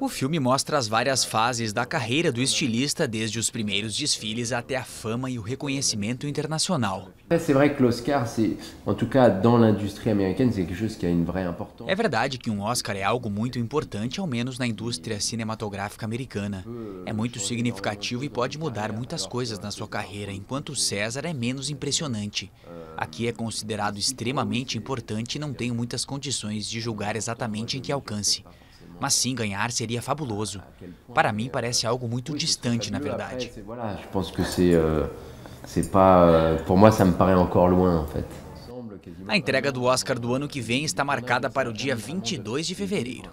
O filme mostra as várias fases da carreira do estilista, desde os primeiros desfiles até a fama e o reconhecimento internacional. É, é verdade que um Oscar é algo muito importante, ao menos na indústria cinematográfica americana. É muito significativo e pode mudar muitas coisas na sua carreira, enquanto César é menos impressionante. Aqui é considerado extremamente importante e não tenho muitas condições de julgar exatamente em que alcance. Mas sim, ganhar seria fabuloso. Para mim, parece algo muito distante, na verdade. Eu que C'est pas. ça me paraît encore loin, en fait. A entrega do Oscar do ano que vem está marcada para o dia 22 de fevereiro.